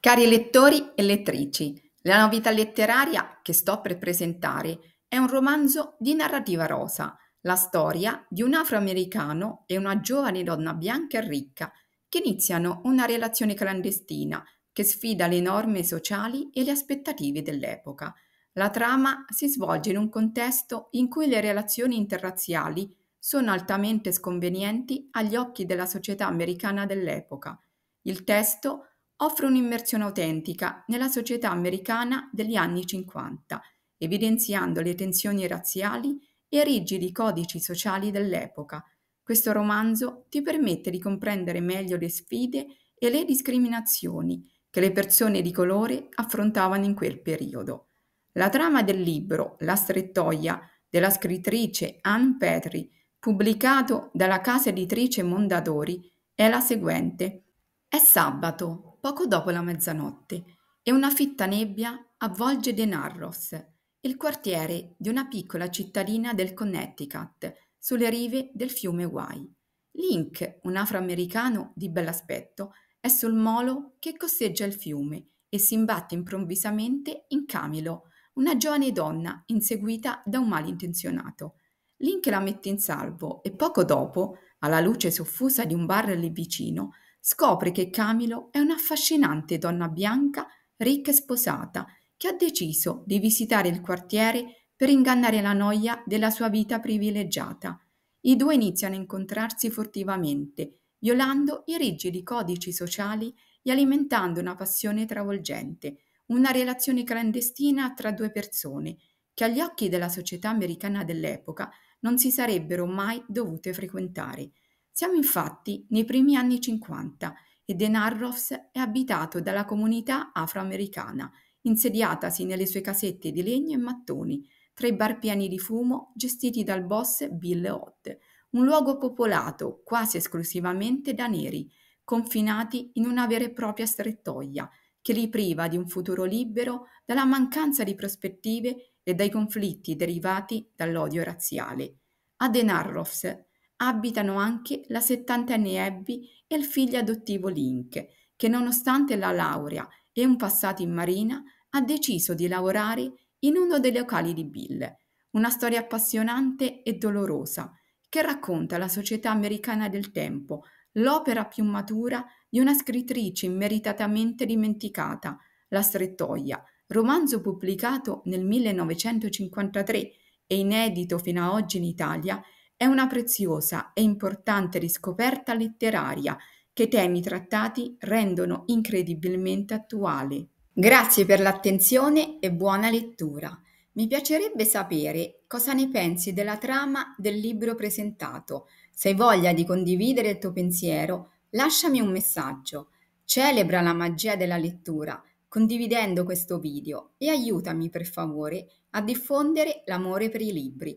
Cari lettori e lettrici, la novità letteraria che sto per presentare è un romanzo di narrativa rosa, la storia di un afroamericano e una giovane donna bianca e ricca che iniziano una relazione clandestina che sfida le norme sociali e le aspettative dell'epoca. La trama si svolge in un contesto in cui le relazioni interrazziali sono altamente sconvenienti agli occhi della società americana dell'epoca. Il testo offre un'immersione autentica nella società americana degli anni 50, evidenziando le tensioni razziali e rigidi codici sociali dell'epoca. Questo romanzo ti permette di comprendere meglio le sfide e le discriminazioni che le persone di colore affrontavano in quel periodo. La trama del libro La strettoia della scrittrice Anne Petri, pubblicato dalla casa editrice Mondadori, è la seguente. È sabato, poco dopo la mezzanotte e una fitta nebbia avvolge Denarros, il quartiere di una piccola cittadina del Connecticut, sulle rive del fiume Wai. Link, un afroamericano di bell'aspetto, è sul molo che costeggia il fiume e si imbatte improvvisamente in Camilo, una giovane donna inseguita da un malintenzionato. Link la mette in salvo e poco dopo, alla luce soffusa di un bar lì vicino, scopre che Camilo è un'affascinante donna bianca, ricca e sposata, che ha deciso di visitare il quartiere per ingannare la noia della sua vita privilegiata. I due iniziano a incontrarsi furtivamente, violando i rigidi codici sociali e alimentando una passione travolgente, una relazione clandestina tra due persone che agli occhi della società americana dell'epoca non si sarebbero mai dovute frequentare. Siamo infatti nei primi anni 50 e Denarrovs è abitato dalla comunità afroamericana, insediatasi nelle sue casette di legno e mattoni, tra i bar pieni di fumo gestiti dal boss Bill Ott, un luogo popolato quasi esclusivamente da neri, confinati in una vera e propria strettoia che li priva di un futuro libero dalla mancanza di prospettive e dai conflitti derivati dall'odio razziale. A Denarrofs Abitano anche la settantenne Abby e il figlio adottivo Link, che nonostante la laurea e un passato in marina, ha deciso di lavorare in uno dei locali di Bill. Una storia appassionante e dolorosa che racconta la società americana del tempo, l'opera più matura di una scrittrice immeritatamente dimenticata, La Strettoia, romanzo pubblicato nel 1953 e inedito fino ad oggi in Italia è una preziosa e importante riscoperta letteraria che i temi trattati rendono incredibilmente attuali. Grazie per l'attenzione e buona lettura. Mi piacerebbe sapere cosa ne pensi della trama del libro presentato. Se hai voglia di condividere il tuo pensiero, lasciami un messaggio. Celebra la magia della lettura condividendo questo video e aiutami per favore a diffondere l'amore per i libri.